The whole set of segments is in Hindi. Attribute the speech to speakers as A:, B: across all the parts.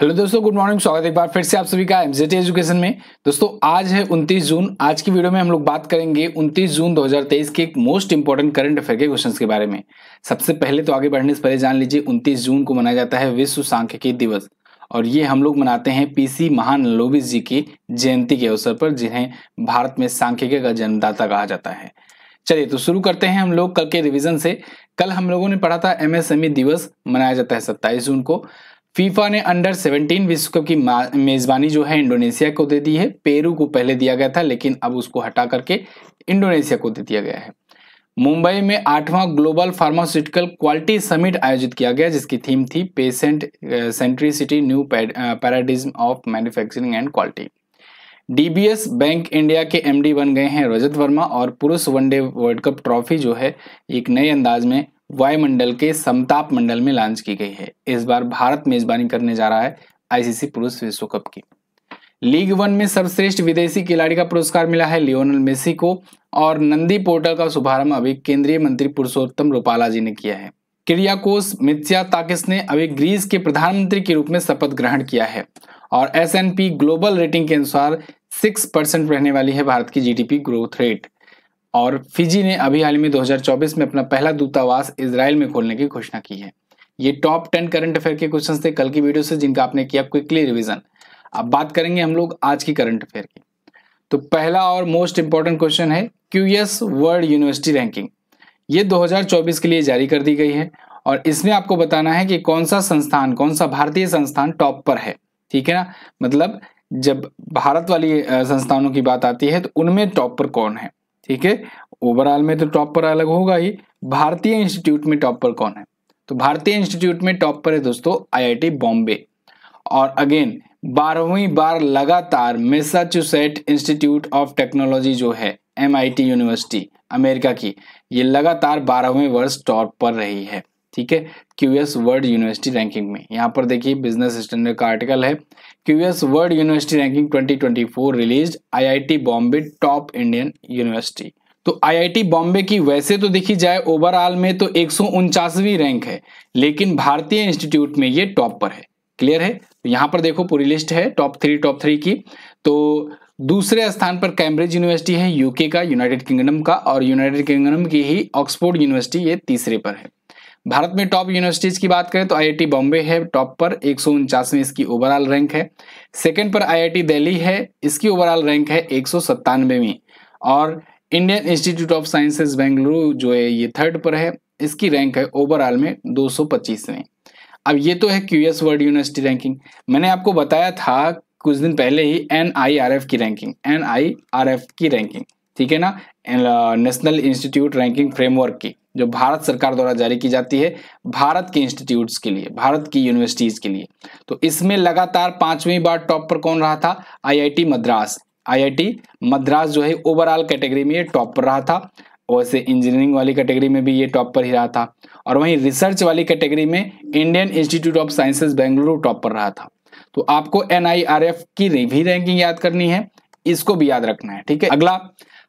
A: हेलो दोस्तों गुड मॉर्निंग स्वागत है एक बार फिर से आप सभी का एमजेटी एजुकेशन में दोस्तों आज है 29 जून आज की वीडियो में हम लोग बात करेंगे 29 जून 2023 के एक मोस्ट इंपॉर्टेंट करंट अफेयर के क्वेश्चंस के बारे में सबसे पहले तो आगे बढ़ने से पहले जान लीजिए 29 जून को मनाया जाता है विश्व सांख्यिकी दिवस और ये हम लोग मनाते हैं पीसी महान लोबिस जी की जयंती के अवसर पर जिन्हें भारत में सांख्यिकी का जन्मदाता कहा जाता है चलिए तो शुरू करते हैं हम लोग कल के रिविजन से कल हम लोगों ने पढ़ा था एमएसएमई e दिवस मनाया जाता है सत्ताईस जून को फीफा ने अंडर 17 विश्व कप की मेजबानी जो है इंडोनेशिया को दे दी है पेरू को पहले दिया गया था लेकिन अब उसको हटा करके इंडोनेशिया को दे दिया गया है मुंबई में आठवां ग्लोबल फार्मास्यूटिकल क्वालिटी समिट आयोजित किया गया जिसकी थीम थी patient centricity new paradigm of manufacturing and quality DBS bank India के एमडी बन गए हैं रजत वर्मा और पुरुष वनडे वर्ल्ड कप ट्रॉफी जो है एक नए अंदाज में वायुमंडल के समताप मंडल में लॉन्च की गई है इस बार भारत मेजबानी करने जा रहा है आईसीसी पुरुष विश्व कप की लीग वन में सर्वश्रेष्ठ विदेशी खिलाड़ी का पुरस्कार मिला है लियोनल मेसी को और नंदी पोर्टल का शुभारंभ अभी केंद्रीय मंत्री पुरुषोत्तम रूपाला जी ने किया है क्रियाकोश मित्सिया ताकिस ने अभी ग्रीस के प्रधानमंत्री के रूप में शपथ ग्रहण किया है और एस ग्लोबल रेटिंग के अनुसार सिक्स परसेंट रहने वाली है भारत की जीडीपी ग्रोथ रेट और फिजी ने अभी हाल में 2024 में अपना पहला दूतावास इसराइल में खोलने की घोषणा की है ये टॉप टेन करंट अफेयर के क्वेश्चन थे कल की वीडियो से जिनका आपने किया क्विकली रिविजन अब बात करेंगे हम लोग आज की करंट अफेयर की तो पहला और मोस्ट इंपॉर्टेंट क्वेश्चन है क्यूएस वर्ल्ड यूनिवर्सिटी रैंकिंग ये 2024 के लिए जारी कर दी गई है और इसमें आपको बताना है कि कौन सा संस्थान कौन सा भारतीय संस्थान टॉप पर है ठीक है ना मतलब जब भारत वाली संस्थानों की बात आती है तो उनमें टॉप पर कौन है ठीक है ओवरऑल में तो टॉप पर अलग होगा ही भारतीय इंस्टीट्यूट में टॉप पर कौन है तो भारतीय इंस्टीट्यूट में टॉप पर है दोस्तों आईआईटी बॉम्बे और अगेन बारहवीं बार लगातार मैसाचुसेट इंस्टीट्यूट ऑफ टेक्नोलॉजी जो है एमआईटी यूनिवर्सिटी अमेरिका की ये लगातार बारहवें वर्ष टॉप पर रही है ठीक है क्यूएस वर्ल्ड यूनिवर्सिटी रैंकिंग में यहाँ पर देखिए बिजनेस स्टैंडर्ड का आर्टिकल है QS world university ranking 2024 release IIT Bombay top Indian university तो आईआईटी बॉम्बे की वैसे तो देखी जाए ओवरऑल में तो एक रैंक है लेकिन भारतीय इंस्टीट्यूट में ये टॉप पर है क्लियर है तो यहाँ पर देखो पूरी लिस्ट है टॉप थ्री टॉप थ्री की तो दूसरे स्थान पर कैम्ब्रिज यूनिवर्सिटी है यूके का यूनाइटेड किंगडम का और यूनाइटेड किंगडम की ही ऑक्सफोर्ड यूनिवर्सिटी ये तीसरे पर है भारत में टॉप यूनिवर्सिटीज की बात करें तो आईआईटी बॉम्बे है टॉप पर एक में इसकी ओवरऑल रैंक है सेकंड पर आईआईटी दिल्ली है इसकी ओवरऑल रैंक है एक में और Indian Institute of Sciences Bengaluru जो है ये थर्ड पर है इसकी रैंक है ओवरऑल में दो में अब ये तो है क्यूएस वर्ल्ड यूनिवर्सिटी रैंकिंग मैंने आपको बताया था कुछ दिन पहले ही एन आई आर एफ की ranking N I R F की रैंकिंग ठीक है ना नेशनल इंस्टीट्यूट रैंकिंग फ्रेमवर्क की जो भारत सरकार द्वारा जारी की जाती है भारत के इंस्टीट्यूट्स के लिए भारत की यूनिवर्सिटीज के लिए तो इसमें लगातार पांचवी बार टॉप पर कौन रहा था आईआईटी मद्रास आईआईटी मद्रास जो है ओवरऑल कैटेगरी में ये टॉप पर रहा था वैसे इंजीनियरिंग वाली कैटेगरी में भी ये टॉप पर ही रहा था और वहीं रिसर्च वाली कैटेगरी में Indian Institute of Sciences Bengaluru top पर रहा था तो आपको एन की भी रैंकिंग याद करनी है इसको भी याद रखना है ठीक है अगला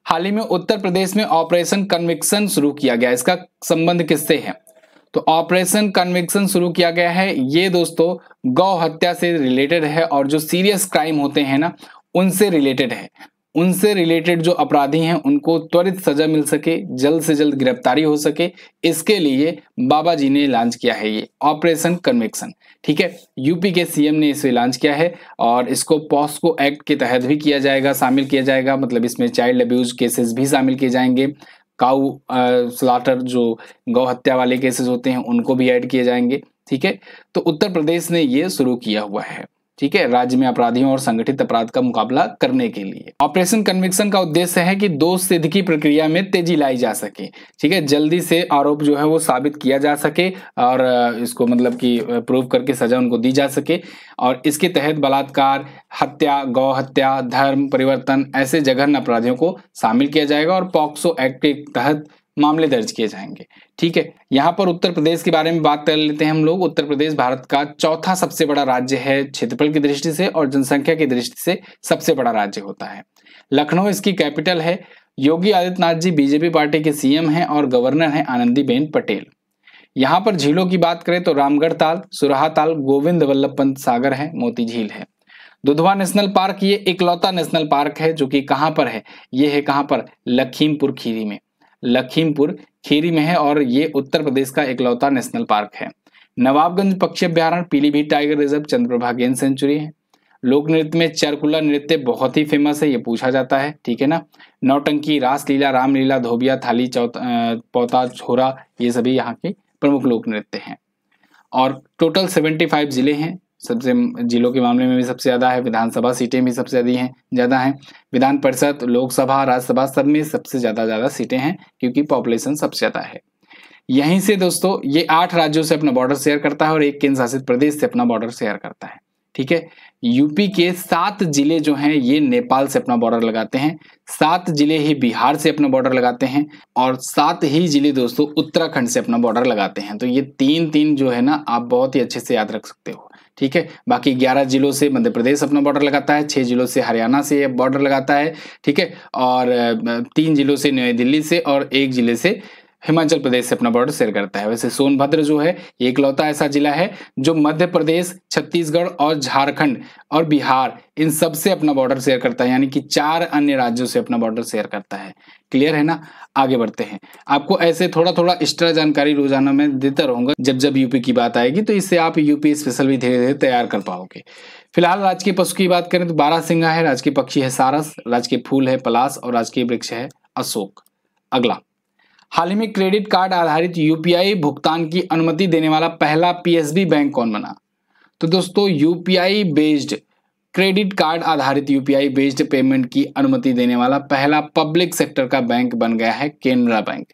A: हाल ही में उत्तर प्रदेश में ऑपरेशन कन्विक्सन शुरू किया गया इसका संबंध किससे है तो ऑपरेशन कन्विक्सन शुरू किया गया है ये दोस्तों गौ हत्या से रिलेटेड है और जो सीरियस क्राइम होते हैं ना उनसे रिलेटेड है उनसे रिलेटेड जो अपराधी हैं उनको त्वरित सजा मिल सके जल्द से जल्द गिरफ्तारी हो सके इसके लिए बाबा जी ने लॉन्च किया है ये ऑपरेशन कन्वेक्शन ठीक है यूपी के सीएम ने इसे लॉन्च किया है और इसको पॉस्को एक्ट के तहत भी किया जाएगा शामिल किया जाएगा मतलब इसमें चाइल्ड अब्यूज केसेस भी शामिल किए जाएंगे काउ स्लाटर जो गौ हत्या वाले केसेस होते हैं उनको भी ऐड किए जाएंगे ठीक है तो उत्तर प्रदेश ने ये शुरू किया हुआ है ठीक है राज्य में अपराधियों और संगठित अपराध का मुकाबला करने के लिए ऑपरेशन कन्विक्शन का उद्देश्य है कि दो सिद्ध की प्रक्रिया में तेजी लाई जा सके ठीक है जल्दी से आरोप जो है वो साबित किया जा सके और इसको मतलब कि प्रूव करके सजा उनको दी जा सके और इसके तहत बलात्कार हत्या गौ हत्या धर्म परिवर्तन ऐसे जघन्य अपराधियों को शामिल किया जाएगा और पॉक्सो एक्ट के तहत मामले दर्ज किए जाएंगे ठीक है यहाँ पर उत्तर प्रदेश के बारे में बात कर लेते हैं हम लोग उत्तर प्रदेश भारत का चौथा सबसे बड़ा राज्य है क्षेत्रफल की दृष्टि से और जनसंख्या की दृष्टि से सबसे बड़ा राज्य होता है लखनऊ इसकी कैपिटल है योगी आदित्यनाथ जी बीजेपी पार्टी के सीएम हैं और गवर्नर हैं आनंदीबेन पटेल यहाँ पर झीलों की बात करें तो रामगढ़ ताल सुरहा ताल गोविंद वल्लभ पंत सागर है मोती झील है दुधवा नेशनल पार्क ये इकलौता नेशनल पार्क है जो कि कहाँ पर है ये है कहाँ पर लखीमपुर खीरी में लखीमपुर खीरी में है और ये उत्तर प्रदेश का एकलौता नेशनल पार्क है नवाबगंज पक्षी अभ्यारण पीलीभीत टाइगर रिजर्व चंद्रप्रभा गेंद सेंचुरी है लोक नृत्य में चरकुला नृत्य बहुत ही फेमस है ये पूछा जाता है ठीक है ना नौटंकी रासलीला रामलीला धोबिया थाली पौता छोरा ये सभी यहाँ के प्रमुख लोक नृत्य हैं और टोटल सेवेंटी फाइव जिले हैं सबसे जिलों के मामले में भी सबसे ज़्यादा है विधानसभा सीटें भी सबसे ज़्यादा हैं ज़्यादा हैं विधान परिषद लोकसभा राज्यसभा सब में सबसे ज़्यादा ज़्यादा सीटें हैं क्योंकि पॉपुलेशन सबसे ज़्यादा है यहीं से दोस्तों ये आठ राज्यों से अपना बॉर्डर शेयर करता है और एक केंद्र शासित प्रदेश से अपना बॉर्डर शेयर करता है ठीक है यूपी के सात जिले जो हैं ये नेपाल से अपना बॉर्डर लगाते हैं सात जिले ही बिहार से अपना बॉर्डर लगाते हैं और सात ही जिले दोस्तों उत्तराखंड से अपना बॉर्डर लगाते हैं तो ये तीन तीन जो है ना आप बहुत ही अच्छे से याद रख सकते हो ठीक है बाकी 11 जिलों से मध्य प्रदेश अपना बॉर्डर लगाता है 6 जिलों से हरियाणा से बॉर्डर लगाता है ठीक है और तीन जिलों से नई दिल्ली से और एक जिले से हिमाचल प्रदेश से अपना बॉर्डर शेयर करता है वैसे सोनभद्र जो है एक लौता ऐसा जिला है जो मध्य प्रदेश छत्तीसगढ़ और झारखंड और बिहार इन सब से अपना बॉर्डर शेयर करता है यानी कि चार अन्य राज्यों से अपना बॉर्डर शेयर करता है क्लियर है ना आगे बढ़ते हैं आपको ऐसे थोड़ा थोड़ा एक्स्ट्रा जानकारी रोजाना में देता रहूंगा जब जब यूपी की बात आएगी तो इससे आप यूपी स्पेशल भी धीरे धीरे तैयार कर पाओगे फिलहाल राजकीय पशु की बात करें तो बारह सिंगा है राजकीय पक्षी है सारस राजकीय फूल है पलास और राजकीय वृक्ष है अशोक अगला हाल ही में क्रेडिट कार्ड आधारित यूपीआई भुगतान की अनुमति देने वाला पहला पीएसबी बैंक कौन बना तो दोस्तों यूपीआई बेस्ड क्रेडिट कार्ड आधारित यूपीआई बेस्ड पेमेंट की अनुमति देने वाला पहला पब्लिक सेक्टर का बैंक बन गया है केनरा बैंक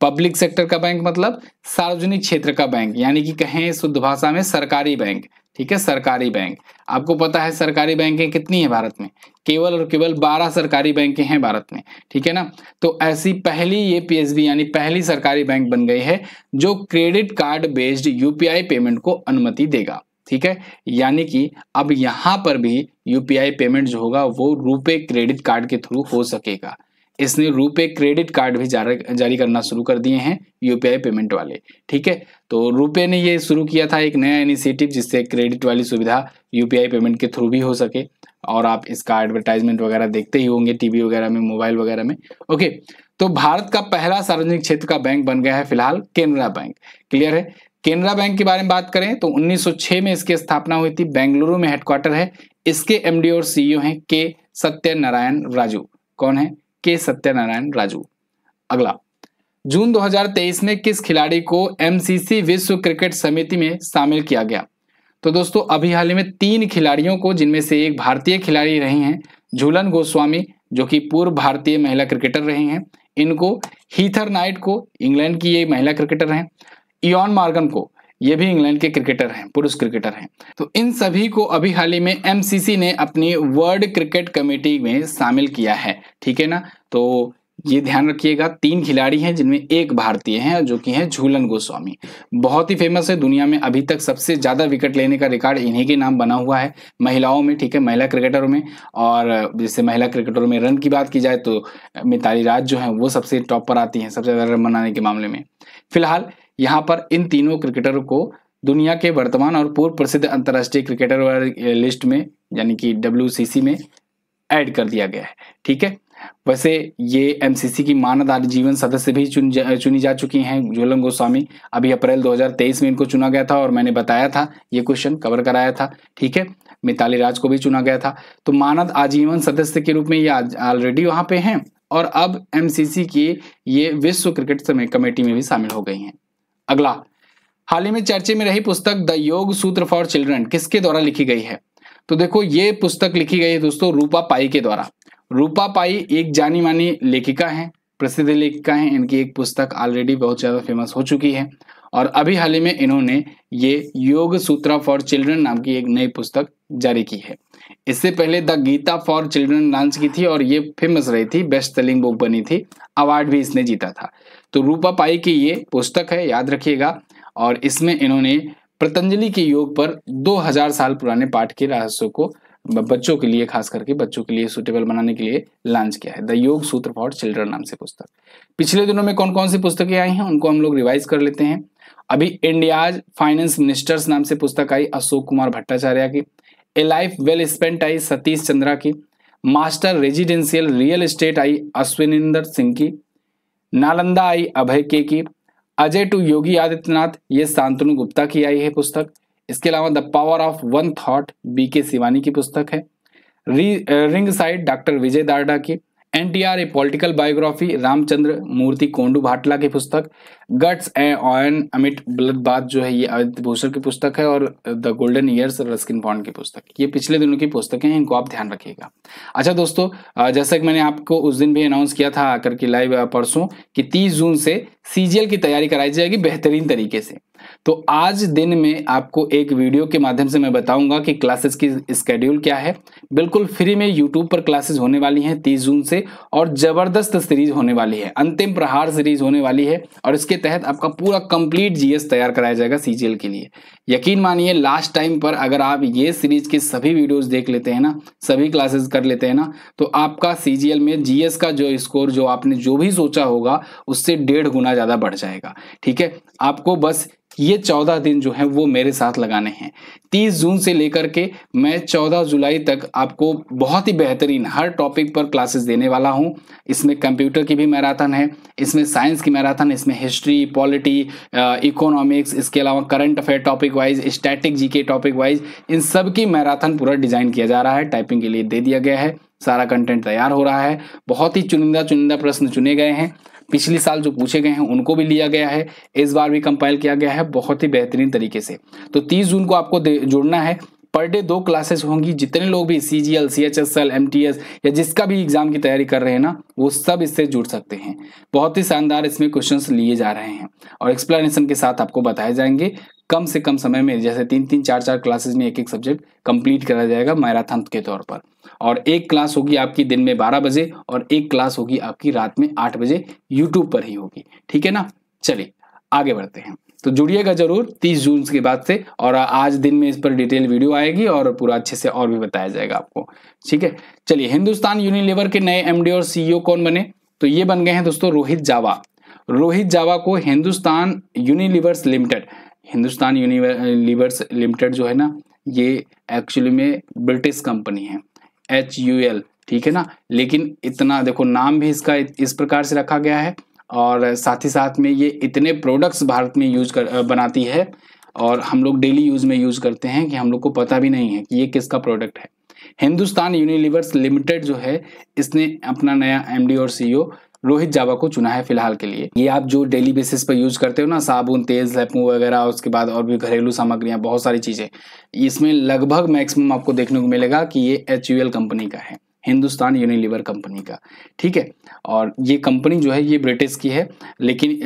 A: पब्लिक सेक्टर का बैंक मतलब सार्वजनिक क्षेत्र का बैंक यानी कि कहें शुद्ध भाषा में सरकारी बैंक ठीक है सरकारी बैंक आपको पता है सरकारी बैंकें कितनी है भारत में केवल और केवल 12 सरकारी बैंकें हैं भारत में ठीक है ना तो ऐसी पहली ये पीएसबी यानी पहली सरकारी बैंक बन गई है जो credit card based UPI payment को अनुमति देगा ठीक है यानी कि अब यहां पर भी यूपीआई पेमेंट जो होगा वो रुपए क्रेडिट कार्ड के थ्रू हो सकेगा इसने रुपे क्रेडिट कार्ड भी जारी करना शुरू कर दिए हैं यूपीआई पेमेंट वाले ठीक है तो रुपे ने ये शुरू किया था एक नया इनिशिएटिव जिससे क्रेडिट वाली सुविधा यूपीआई पेमेंट के थ्रू भी हो सके और आप इसका एडवर्टाइजमेंट वगैरह देखते ही होंगे टीवी वगैरह में मोबाइल वगैरह में ओके तो भारत का पहला सार्वजनिक क्षेत्र का बैंक बन गया है फिलहाल केनरा बैंक क्लियर है केनरा बैंक के बारे में बात करें तो उन्नीस में इसकी स्थापना हुई थी बेंगलुरु में हेडक्वार्टर है इसके एमडी और सीईओ e हैं के सत्यनारायण राजू कौन है के सत्यनारायण राजू अगला जून 2023 में किस खिलाड़ी को एमसीसी विश्व क्रिकेट समिति में शामिल किया गया तो दोस्तों अभी हाल ही में तीन खिलाड़ियों को जिनमें से एक भारतीय खिलाड़ी रहे हैं झूलन गोस्वामी जो कि पूर्व भारतीय महिला क्रिकेटर रहे हैं इनको हीथर नाइट को इंग्लैंड की ये महिला क्रिकेटर हैं इन मार्गन को ये भी इंग्लैंड के क्रिकेटर हैं पुरुष क्रिकेटर हैं तो इन सभी को अभी हाल ही में एमसीसी ने अपनी वर्ल्ड क्रिकेट कमेटी में शामिल किया है ठीक है ना तो ये ध्यान रखिएगा तीन खिलाड़ी हैं जिनमें एक भारतीय हैं जो कि हैं झूलन गोस्वामी बहुत ही फेमस है दुनिया में अभी तक सबसे ज़्यादा विकेट लेने का रिकॉर्ड इन्हीं के नाम बना हुआ है महिलाओं में ठीक है महिला क्रिकेटरों में और जैसे महिला क्रिकेटरों में रन की बात की जाए तो मिताली राज जो है वो सबसे टॉप पर आती है सबसे ज़्यादा रन बनाने के मामले में फिलहाल यहाँ पर इन तीनों क्रिकेटरों को दुनिया के वर्तमान और पूर्व प्रसिद्ध अंतर्राष्ट्रीय क्रिकेटर लिस्ट में यानी कि डब्ल्यू में ऐड कर दिया गया है ठीक है वैसे ये एमसीसी की मानद जीवन सदस्य भी चुन जा, चुनी जा चुकी हैं जोलम गोस्वामी अभी अप्रैल 2023 में इनको चुना गया था और मैंने बताया था ये क्वेश्चन कवर कराया था ठीक है मिताली राज को भी चुना गया था तो मानद आजीवन सदस्य के रूप में ये ऑलरेडी वहां पे हैं और अब एमसीसी की ये विश्व क्रिकेट समय कमेटी में भी शामिल हो गई हैं अगला हाल ही में चर्चे में रही पुस्तक द योग सूत्र फॉर चिल्ड्रन किसके द्वारा लिखी गई है तो देखो ये पुस्तक लिखी गई है दोस्तों रूपा पाई के द्वारा रूपा पाई एक जानी मानी लेखिका है प्रसिद्ध लेखिका है इनकी एक पुस्तक ऑलरेडी बहुत ज़्यादा फेमस हो चुकी है और अभी हाल ही में इन्होंने ये योग सूत्र फॉर चिल्ड्रन नाम की एक नई पुस्तक जारी की है इससे पहले the Gita for children launch की थी और ये फेमस रही थी बेस्ट सेलिंग बुक बनी थी अवार्ड भी इसने जीता था तो रूपा पाई की ये पुस्तक है याद रखिएगा और इसमें इन्होंने पतंजलि के योग पर 2000 साल पुराने पाठ के रहस्यों को बच्चों के लिए खास करके बच्चों के लिए सुटेबल बनाने के लिए लॉन्च किया है द योग सूत्र फॉर चिल्ड्रन नाम से पुस्तक पिछले दिनों में कौन कौन सी पुस्तकें आई हैं उनको हम लोग रिवाइज कर लेते हैं अभी इंडियाज फाइनेंस मिनिस्टर्स नाम से पुस्तक आई अशोक कुमार भट्टाचार्य की ए लाइफ वेल स्पेंट आई सतीश चंद्रा की मास्टर रेजिडेंशियल रियल एस्टेट आई अश्विनिंदर सिंह की नालंदा आई अभय के की अजय टू योगी आदित्यनाथ ये शांतनु गुप्ता की आई है पुस्तक इसके अलावा the power of one thought B K Shivani की पुस्तक है री, ringside doctor Vijay Darda की N T R a political biography Ramachandra Murthy Kondubhatla भाटला की पुस्तक गट्स एंड ऑयन अमिट बात जो है ये आदित्य भूषण की पुस्तक है और the golden years Ruskin Bond की पुस्तक ये पिछले दिनों की पुस्तकें हैं इनको आप ध्यान रखिएगा अच्छा दोस्तों जैसा कि मैंने आपको उस दिन भी अनाउंस किया था आकर के लाइव परसों कि तीस जून से सीजीएल की तैयारी कराई जाएगी बेहतरीन तरीके से तो आज दिन में आपको एक वीडियो के माध्यम से मैं बताऊंगा कि क्लासेस की स्केड्यूल क्या है बिल्कुल फ्री में यूट्यूब पर क्लासेस होने वाली हैं तीस जून से और ज़बरदस्त सीरीज होने वाली है अंतिम प्रहार सीरीज होने वाली है और इसके तहत आपका पूरा कंप्लीट जीएस तैयार कराया जाएगा सीजीएल के लिए यकीन मानिए लास्ट टाइम पर अगर आप ये सीरीज के सभी वीडियोस देख लेते हैं ना सभी क्लासेस कर लेते हैं ना तो आपका सीजीएल में जीएस का जो स्कोर जो आपने जो भी सोचा होगा उससे डेढ़ गुना ज़्यादा बढ़ जाएगा ठीक है आपको बस ये चौदह दिन जो है वो मेरे साथ लगाने हैं तीस जून से लेकर के मैं चौदह जुलाई तक आपको बहुत ही बेहतरीन हर टॉपिक पर क्लासेस देने वाला हूँ इसमें कंप्यूटर की भी मैराथन है इसमें साइंस की मैराथन इसमें हिस्ट्री पॉलिटी इकोनॉमिक्स इसके अलावा current affair topic wise static G topic wise इन सब की मैराथन पूरा डिजाइन किया जा रहा है टाइपिंग के लिए दे दिया गया है सारा कंटेंट तैयार हो रहा है बहुत ही चुनिंदा चुनिंदा प्रश्न चुने गए हैं पिछले साल जो पूछे गए हैं उनको भी लिया गया है इस बार भी कंपाइल किया गया है बहुत ही बेहतरीन तरीके से तो तीस जून को आपको जुड़ना है पर डे दो क्लासेस होंगी जितने लोग भी C G L C H S L M T S या जिसका भी एग्जाम की तैयारी कर रहे हैं ना वो सब इससे जुड़ सकते हैं बहुत ही शानदार इसमें क्वेश्चंस लिए जा रहे हैं और एक्सप्लेनेशन के साथ आपको बताए जाएंगे कम से कम समय में जैसे तीन तीन चार चार क्लासेस में एक एक सब्जेक्ट कंप्लीट करा जाएगा मैराथन के तौर पर और एक क्लास होगी आपकी दिन में बारह बजे और एक क्लास होगी आपकी रात में आठ बजे यूट्यूब पर ही होगी ठीक है ना चलिए आगे बढ़ते हैं तो जुड़िएगा जरूर 30 जून के बाद से और आज दिन में इस पर डिटेल वीडियो आएगी और पूरा अच्छे से और भी बताया जाएगा आपको ठीक है चलिए हिंदुस्तान यूनिलीवर के नए एमडी और सीईओ e कौन बने तो ये बन गए हैं दोस्तों रोहित जावा रोहित जावा को Hindustan Unilevers limited Hindustan universe limited जो है ना ये एक्चुअली में ब्रिटिश कंपनी है एच यू एल ठीक है ना लेकिन इतना देखो नाम भी इसका इस प्रकार से रखा गया है और साथ ही साथ में ये इतने प्रोडक्ट्स भारत में यूज कर बनाती है और हम लोग डेली यूज में यूज करते हैं कि हम लोग को पता भी नहीं है कि ये किसका प्रोडक्ट है हिंदुस्तान यूनिलिवर्स लिमिटेड जो है इसने अपना नया एमडी और सीईओ रोहित जावा को चुना है फिलहाल के लिए ये आप जो डेली बेसिस पर यूज करते हो ना साबुन तेल लैपू वगैरह उसके बाद और भी घरेलू सामग्रियां बहुत सारी चीज़ें इसमें लगभग मैक्सिमम आपको देखने को मिलेगा कि ये एच कंपनी का है हिंदुस्तान यूनिलीवर कंपनी का ठीक है और ये कंपनी जो है ये ब्रिटिश की है लेकिन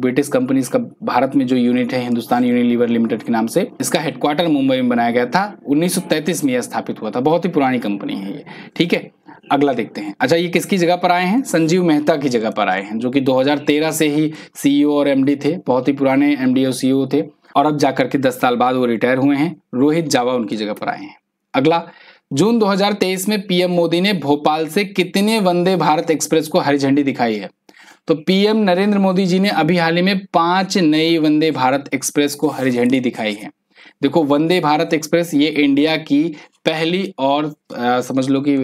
A: ब्रिटिश कंपनी इसका भारत में जो यूनिट है हिंदुस्तान यूनिलीवर लिमिटेड के नाम से इसका हेडक्वार्टर मुंबई में बनाया गया था 1933 में यह स्थापित हुआ था बहुत ही पुरानी कंपनी है ये ठीक है अगला देखते हैं अच्छा ये किसकी जगह पर आए हैं संजीव मेहता की जगह पर आए हैं जो कि 2013 से ही सीईओ e और एमडी थे बहुत ही पुराने एमडी और सीईओ e थे और अब जाकर के 10 साल बाद वो रिटायर हुए हैं रोहित जावा उनकी जगह पर आए हैं अगला जून 2023 में पीएम मोदी ने भोपाल से कितने वंदे भारत एक्सप्रेस को हरी झंडी दिखाई है तो पीएम नरेंद्र मोदी जी ने अभी हाल ही में पांच नई वंदे भारत एक्सप्रेस को हरी झंडी दिखाई है देखो वंदे भारत एक्सप्रेस ये इंडिया की पहली और आ, समझ लो कि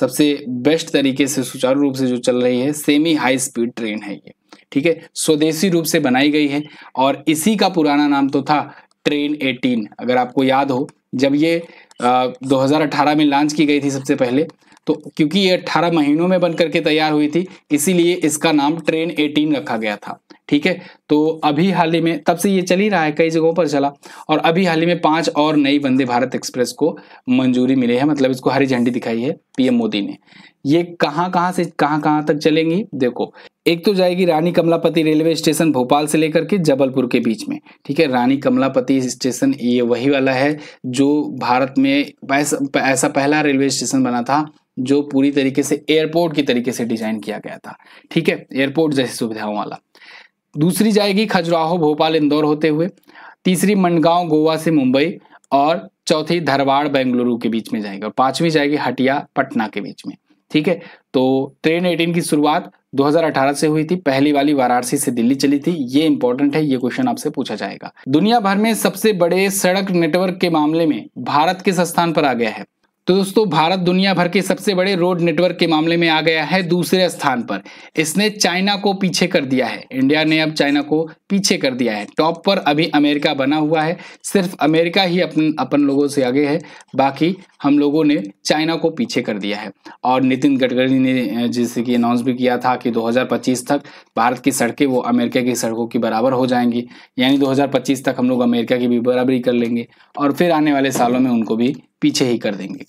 A: सबसे बेस्ट तरीके से सुचारू रूप से जो चल रही है सेमी हाई स्पीड ट्रेन है ये ठीक है स्वदेशी रूप से बनाई गई है और इसी का पुराना नाम तो था ट्रेन 18 अगर आपको याद हो जब ये आ, 2018 में लॉन्च की गई थी सबसे पहले तो क्योंकि ये 18 महीनों में बन करके तैयार हुई थी इसीलिए इसका नाम ट्रेन 18 रखा गया था ठीक है तो अभी हाल ही में तब से ये चल ही रहा है कई जगहों पर चला और अभी हाल ही में पांच और नई वंदे भारत एक्सप्रेस को मंजूरी मिली है मतलब इसको हरी झंडी दिखाई है पीएम मोदी ने ये कहाँ कहाँ से कहाँ कहाँ तक चलेंगी देखो एक तो जाएगी रानी कमलापति रेलवे स्टेशन भोपाल से लेकर के जबलपुर के बीच में ठीक है रानी कमलापति स्टेशन ये वही वाला है जो भारत में ऐसा ऐसा पहला रेलवे स्टेशन बना था जो पूरी तरीके से एयरपोर्ट की तरीके से डिजाइन किया गया था ठीक है एयरपोर्ट जैसी सुविधाओं वाला दूसरी जाएगी खजुराहो भोपाल इंदौर होते हुए तीसरी मंडगांव गोवा से मुंबई और चौथी धरवाड़ बेंगलुरु के बीच में जाएगी और पांचवी जाएगी हटिया पटना के बीच में ठीक है तो ट्रेन एटीन की शुरुआत 2018 से हुई थी पहली वाली वाराणसी से दिल्ली चली थी ये इंपॉर्टेंट है ये क्वेश्चन आपसे पूछा जाएगा दुनिया भर में सबसे बड़े सड़क नेटवर्क के मामले में भारत किस स्थान पर आ गया है तो दोस्तों भारत दुनिया भर के सबसे बड़े रोड नेटवर्क के मामले में आ गया है दूसरे स्थान पर इसने चाइना को पीछे कर दिया है इंडिया ने अब चाइना को पीछे कर दिया है टॉप पर अभी अमेरिका बना हुआ है सिर्फ अमेरिका ही अपन अपन लोगों से आगे है बाकी हम लोगों ने चाइना को पीछे कर दिया है और नितिन गडकरी ने जैसे कि अनाउंस भी किया था कि 2025 तक भारत की सड़कें वो अमेरिका की सड़कों की बराबर हो जाएंगी यानी 2025 तक हम लोग अमेरिका की भी बराबरी कर लेंगे और फिर आने वाले सालों में उनको भी पीछे ही कर देंगे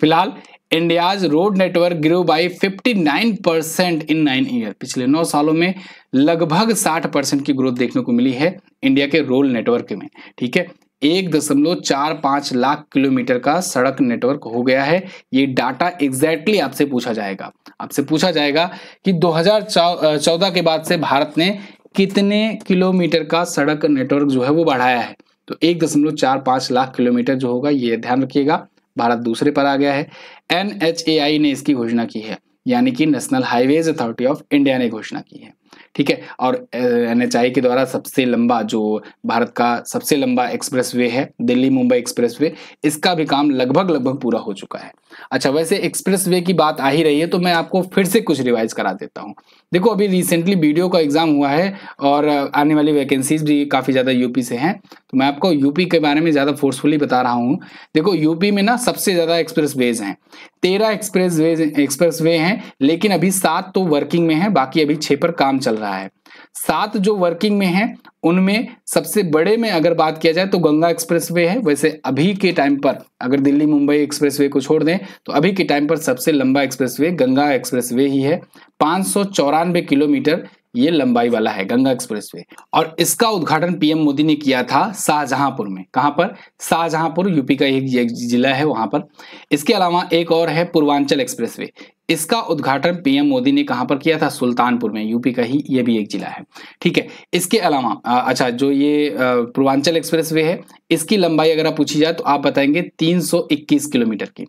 A: फिलहाल India's road network grow by 59 percent in nine year पिछले नौ सालों में लगभग 60 परसेंट की ग्रोथ देखने को मिली है इंडिया के रोड नेटवर्क में ठीक है एक दशमलव चार पांच लाख किलोमीटर का सड़क नेटवर्क हो गया है ये डाटा एग्जैक्टली आपसे पूछा जाएगा आपसे पूछा जाएगा कि 2014 के बाद से भारत ने कितने किलोमीटर का सड़क नेटवर्क जो है वो बढ़ाया है तो एक दशमलव चार पांच लाख किलोमीटर जो होगा ये ध्यान रखिएगा भारत दूसरे पर आ गया है एन ने इसकी घोषणा की है यानी कि national highways authority of India ने घोषणा की है ठीक है और एन के द्वारा सबसे लंबा जो भारत का सबसे लंबा एक्सप्रेस वे है दिल्ली मुंबई एक्सप्रेस वे इसका भी काम लगभग लगभग पूरा हो चुका है अच्छा वैसे एक्सप्रेस वे की बात आ ही रही है तो मैं आपको फिर से कुछ रिवाइज करा देता हूँ देखो अभी रिसेंटली बीडीओ का एग्जाम हुआ है और आने वाली वैकेंसीज भी काफ़ी ज़्यादा यूपी से हैं तो मैं आपको यूपी के बारे में ज़्यादा फोर्सफुली बता रहा हूँ देखो यूपी में ना सबसे ज़्यादा एक्सप्रेस वेज हैं तेरह एक्सप्रेस वे एक्सप्रेस वे हैं लेकिन अभी सात तो वर्किंग में है बाकी अभी छः पर काम चल रहा है सात जो वर्किंग में हैं उनमें सबसे बड़े में अगर बात किया जाए तो गंगा एक्सप्रेसवे है वैसे अभी के टाइम पर अगर दिल्ली मुंबई एक्सप्रेसवे को छोड़ दें तो अभी के टाइम पर सबसे लंबा एक्सप्रेसवे गंगा एक्सप्रेसवे ही है पाँच किलोमीटर ये लंबाई वाला है गंगा एक्सप्रेस वे और इसका उद्घाटन पीएम मोदी ने किया था शाहजहांपुर में कहां पर शाहजहांपुर यूपी का एक जिला है वहां पर इसके अलावा एक और है पूर्वांचल एक्सप्रेस वे इसका उद्घाटन पीएम मोदी ने कहां पर किया था सुल्तानपुर में यूपी का ही ये भी एक जिला है ठीक है इसके अलावा अच्छा जो ये पूर्वांचल एक्सप्रेस वे है इसकी लंबाई अगर आप पूछी जाए तो आप बताएंगे 321 किलोमीटर की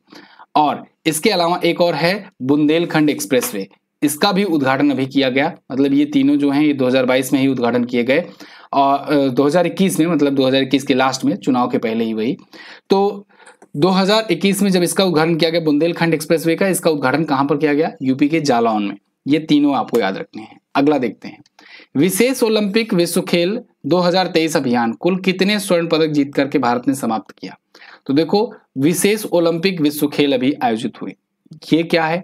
A: और इसके अलावा एक और है बुंदेलखंड एक्सप्रेसवे इसका भी उद्घाटन अभी किया गया मतलब ये तीनों जो हैं ये 2022 में ही उद्घाटन किए गए और 2021 में मतलब 2021 के लास्ट में चुनाव के पहले ही वही तो 2021 में जब इसका उद्घाटन किया गया बुंदेलखंड एक्सप्रेसवे का इसका उद्घाटन कहां पर किया गया यूपी के जालौन में ये तीनों आपको याद रखने हैं अगला देखते हैं विशेष ओलंपिक विश्व खेल 2023 अभियान कुल कितने स्वर्ण पदक जीत करके भारत ने समाप्त किया तो देखो विशेष ओलंपिक विश्व खेल अभी आयोजित हुए ये क्या है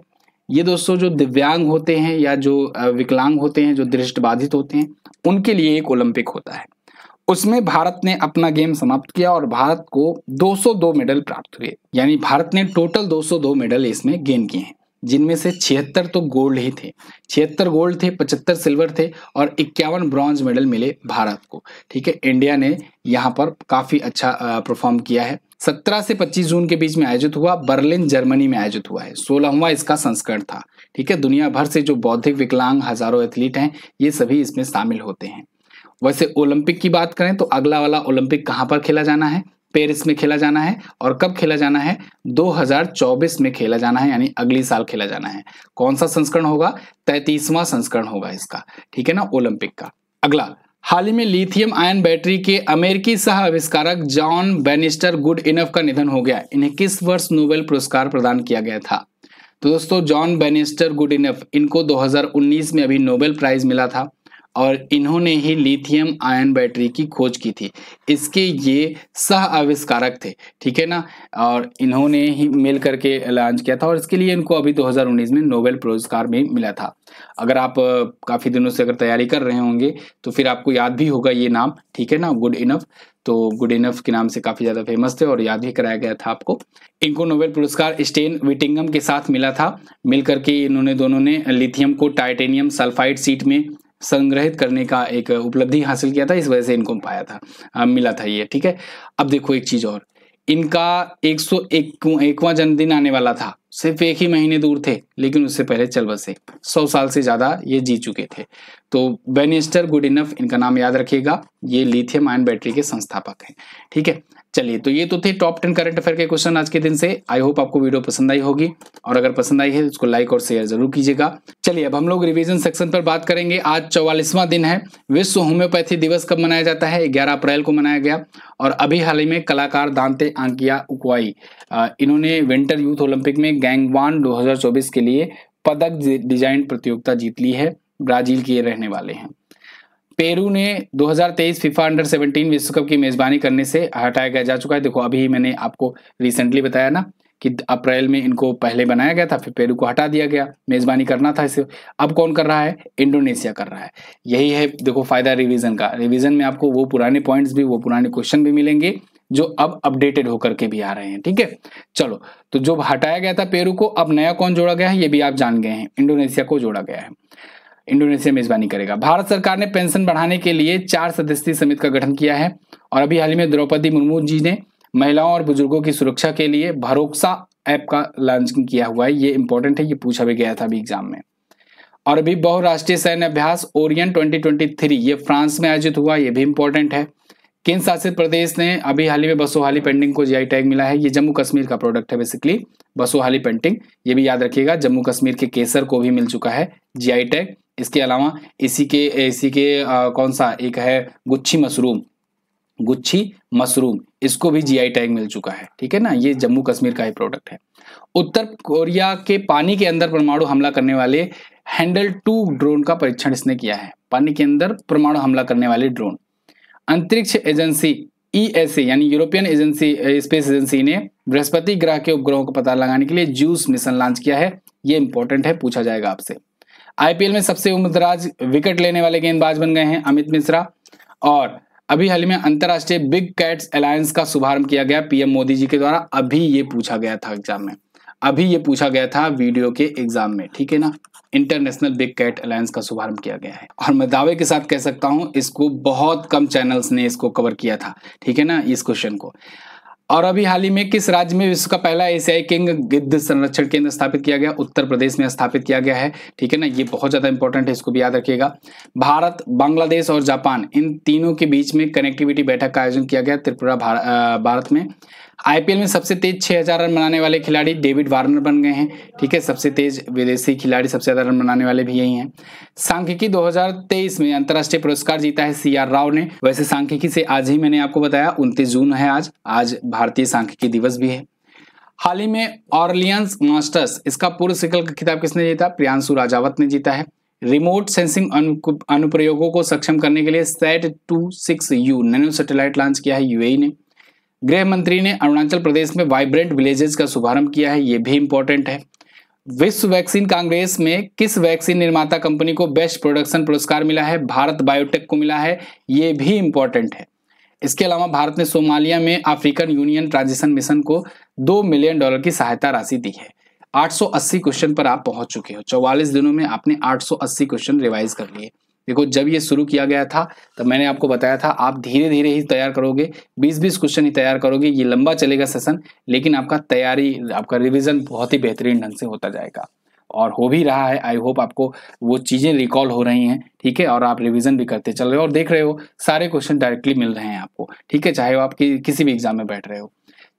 A: ये दोस्तों जो दिव्यांग होते हैं या जो विकलांग होते हैं जो दृष्ट बाधित होते हैं उनके लिए एक ओलंपिक होता है उसमें भारत ने अपना गेम समाप्त किया और भारत को 202 मेडल प्राप्त हुए यानी भारत ने टोटल 202 मेडल इसमें गेन किए हैं जिनमें से छिहत्तर तो गोल्ड ही थे छिहत्तर गोल्ड थे पचहत्तर सिल्वर थे और इक्यावन ब्रॉन्ज मेडल मिले भारत को ठीक है इंडिया ने यहाँ पर काफ़ी अच्छा परफॉर्म किया है 17 से 25 जून के बीच में आयोजित हुआ बर्लिन जर्मनी में आयोजित हुआ है सोलहवा इसका संस्करण था ठीक है दुनिया भर से जो बौद्धिक विकलांग हजारों एथलीट हैं ये सभी इसमें शामिल होते हैं वैसे ओलंपिक की बात करें तो अगला वाला ओलंपिक कहाँ पर खेला जाना है पेरिस में खेला जाना है और कब खेला जाना है 2024 में खेला जाना है यानी अगले साल खेला जाना है कौन सा संस्करण होगा तैतीसवां संस्करण होगा इसका ठीक है ना ओलंपिक का अगला हाल ही में लिथियम आयन बैटरी के अमेरिकी सह आविष्कारक जॉन बेनिस्टर गुड इनफ का निधन हो गया इन्हें किस वर्ष नोबेल पुरस्कार प्रदान किया गया था तो दोस्तों जॉन बेनिस्टर गुड इनफ इनको 2019 में अभी नोबेल प्राइज मिला था और इन्होंने ही लिथियम आयन बैटरी की खोज की थी इसके ये सह आविष्कारक थे ठीक है ना और इन्होंने ही मिल करके लॉन्च किया था और इसके लिए इनको अभी 2019 में नोबेल पुरस्कार भी मिला था अगर आप काफ़ी दिनों से अगर तैयारी कर रहे होंगे तो फिर आपको याद भी होगा ये नाम ठीक है ना गुड इनफ तो गुड इनफ के नाम से काफ़ी ज़्यादा फेमस थे और याद भी कराया गया था आपको इनको नोबेल पुरस्कार स्टेन विटिंगम के साथ मिला था मिल करके इन्होंने दोनों ने लिथियम को टाइटेनियम सल्फाइड सीट में संग्रहित करने का एक उपलब्धि हासिल किया था इस वजह से इनको पाया था आ, मिला था ये ठीक है अब देखो एक चीज़ और इनका एक सौ एक, जन्मदिन आने वाला था सिर्फ एक ही महीने दूर थे लेकिन उससे पहले चल बसे सौ साल से ज़्यादा ये जी चुके थे तो बेनिस्टर गुड इनफ इनका नाम याद रखिएगा ये लिथियम आयन बैटरी के संस्थापक हैं ठीक है चलिए तो ये तो थे टॉप टेन करंट अफेयर के क्वेश्चन आज के दिन से आई होप आपको वीडियो पसंद आई होगी और अगर पसंद आई है तो उसको लाइक और शेयर जरूर कीजिएगा चलिए अब हम लोग रिवीजन सेक्शन पर बात करेंगे आज चौवालीसवां दिन है विश्व होम्योपैथी दिवस कब मनाया जाता है ग्यारह अप्रैल को मनाया गया और अभी हाल ही में कलाकार दानते आंकिया उकवाई इन्होंने विंटर यूथ ओलंपिक में गैंगवान 2024 के लिए पदक डिजाइन प्रतियोगिता जीत ली है ब्राजील के रहने वाले हैं पेरू ने 2023 फीफा अंडर 17 विश्व कप की मेजबानी करने से हटाया गया जा चुका है देखो अभी मैंने आपको रिसेंटली बताया ना कि अप्रैल में इनको पहले बनाया गया था फिर पेरू को हटा दिया गया मेजबानी करना था इसे अब कौन कर रहा है इंडोनेशिया कर रहा है यही है देखो फायदा रिवीजन का रिवीजन में आपको वो पुराने पॉइंट्स भी वो पुराने क्वेश्चन भी मिलेंगे जो अब अपडेटेड होकर के भी आ रहे हैं ठीक है चलो तो जो हटाया गया था पेरू को अब नया कौन जोड़ा गया है ये भी आप जान गए हैं इंडोनेशिया को जोड़ा गया है इंडोनेशिया मेजबानी करेगा भारत सरकार ने पेंशन बढ़ाने के लिए चार सदस्यीय समिति का गठन किया है और अभी हाल ही में द्रौपदी मुर्मू जी ने महिलाओं और बुजुर्गों की सुरक्षा के लिए भरोसा ऐप का लॉन्चिंग किया हुआ है ये इंपॉर्टेंट है ये पूछा भी गया था अभी एग्जाम में और अभी बहुराष्ट्रीय सैन्य अभ्यास ओरियन 2023 ये फ्रांस में आयोजित हुआ ये भी इंपॉर्टेंट है केंद्र शासित प्रदेश ने अभी हाल ही में बसोहाली पेंटिंग को जीआई टैग मिला है ये जम्मू कश्मीर का प्रोडक्ट है बेसिकली बसोहाली पेंटिंग ये भी याद रखिएगा जम्मू कश्मीर के केसर को भी मिल चुका है जीआई टैग इसके अलावा इसी के इसी के आ, कौन सा एक है गुच्छी मशरूम गुच्छी मशरूम इसको भी जीआई टैग मिल चुका है ठीक है ना ये जम्मू कश्मीर का ही प्रोडक्ट है उत्तर कोरिया के पानी के अंदर परमाणु हमला करने वाले हैंडल टू ड्रोन का परीक्षण इसने किया है पानी के अंदर परमाणु हमला करने वाले ड्रोन अंतरिक्ष एजेंसी ई e यानी यूरोपियन एजेंसी स्पेस एजेंसी ने बृहस्पति ग्रह के उपग्रहों को पता लगाने के लिए जूस मिशन लॉन्च किया है ये इंपॉर्टेंट है पूछा जाएगा आपसे आईपीएल में सबसे उम्रदराज विकेट लेने वाले गेंदबाज बन गए हैं अमित मिश्रा और अभी हाल ही में अंतरराष्ट्रीय बिग कैट्स अलायंस का शुभारंभ किया गया पीएम मोदी जी के द्वारा अभी ये पूछा गया था एग्जाम में अभी ये पूछा गया था वीडियो के एग्जाम में ठीक है ना इंटरनेशनल बिग कैट अलायंस का शुभारंभ किया गया है और मैं दावे के साथ कह सकता हूं इसको बहुत कम चैनल्स ने इसको कवर किया था ठीक है ना इस क्वेश्चन को और अभी हाल ही में किस राज्य में विश्व का पहला एशियाई किंग गिद्ध संरक्षण केंद्र स्थापित किया गया उत्तर प्रदेश में स्थापित किया गया है ठीक है ना ये बहुत ज़्यादा इंपॉर्टेंट है इसको भी याद रखिएगा भारत बांग्लादेश और जापान इन तीनों के बीच में कनेक्टिविटी बैठक का आयोजन किया गया त्रिपुरा भारत में आईपीएल में सबसे तेज 6000 रन बनाने वाले खिलाड़ी डेविड वार्नर बन गए हैं ठीक है सबसे तेज विदेशी खिलाड़ी सबसे ज़्यादा रन बनाने वाले भी यही हैं सांख्यिकी 2023 में अंतर्राष्ट्रीय पुरस्कार जीता है सी आर राव ने वैसे सांख्यिकी से आज ही मैंने आपको बताया उनतीस जून है आज आज भारतीय सांख्यिकी दिवस भी है हाल ही में ऑर्लियंस मास्टर्स इसका पूर्व सिकल का खिताब किसने जीता प्रियांशु राजावत ने जीता है रिमोट सेंसिंग अनुप्रयोगों को सक्षम करने के लिए set to six U nano satellite launch किया है यूएई ने गृह मंत्री ने अरुणाचल प्रदेश में वाइब्रेंट विलेजेस का शुभारंभ किया है ये भी इम्पोर्टेंट है विश्व वैक्सीन कांग्रेस में किस वैक्सीन निर्माता कंपनी को बेस्ट प्रोडक्शन पुरस्कार मिला है भारत बायोटेक को मिला है ये भी इंपॉर्टेंट है इसके अलावा भारत ने सोमालिया में अफ्रीकन यूनियन ट्रांजिशन मिशन को दो मिलियन डॉलर की सहायता राशि दी है 880 क्वेश्चन पर आप पहुंच चुके हो 44 दिनों में आपने 880 क्वेश्चन रिवाइज कर लिए देखो जब ये शुरू किया गया था तब मैंने आपको बताया था आप धीरे धीरे ही तैयार करोगे 20-20 क्वेश्चन ही तैयार करोगे ये लंबा चलेगा सेशन लेकिन आपका तैयारी आपका रिविजन बहुत ही बेहतरीन ढंग से होता जाएगा और हो भी रहा है आई होप आपको वो चीज़ें रिकॉल हो रही हैं ठीक है और आप रिविजन भी करते चल रहे हो और देख रहे हो सारे क्वेश्चन डायरेक्टली मिल रहे हैं आपको ठीक है चाहे वो आप कि, किसी भी एग्जाम में बैठ रहे हो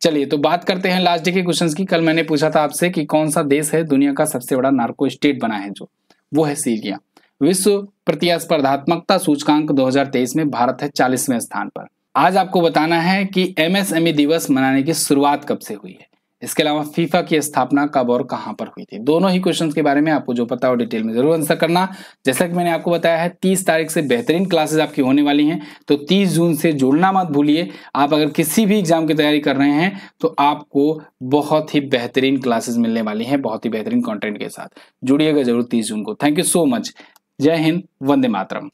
A: चलिए तो बात करते हैं लास्ट डे के क्वेश्चन की कल मैंने पूछा था आपसे कि कौन सा देश है दुनिया का सबसे बड़ा नार्को स्टेट बना है जो वो है सीरिया विश्व प्रतिस्पर्धात्मकता सूचकांक 2023 में भारत है चालीसवें स्थान पर आज आपको बताना है कि एमएसएमई दिवस मनाने की शुरुआत कब से हुई है इसके अलावा फीफा की स्थापना कब और कहां पर हुई थी दोनों ही क्वेश्चंस के बारे में आपको जो पता हो डिटेल में जरूर आंसर करना जैसा कि मैंने आपको बताया है 30 तारीख से बेहतरीन क्लासेस आपकी होने वाली हैं तो 30 जून से जुड़ना मत भूलिए आप अगर किसी भी एग्जाम की तैयारी कर रहे हैं तो आपको बहुत ही बेहतरीन क्लासेज मिलने वाली है बहुत ही बेहतरीन कॉन्टेंट के साथ जुड़िएगा जरूर तीस जून को थैंक यू सो मच जय हिंद वंदे मातरम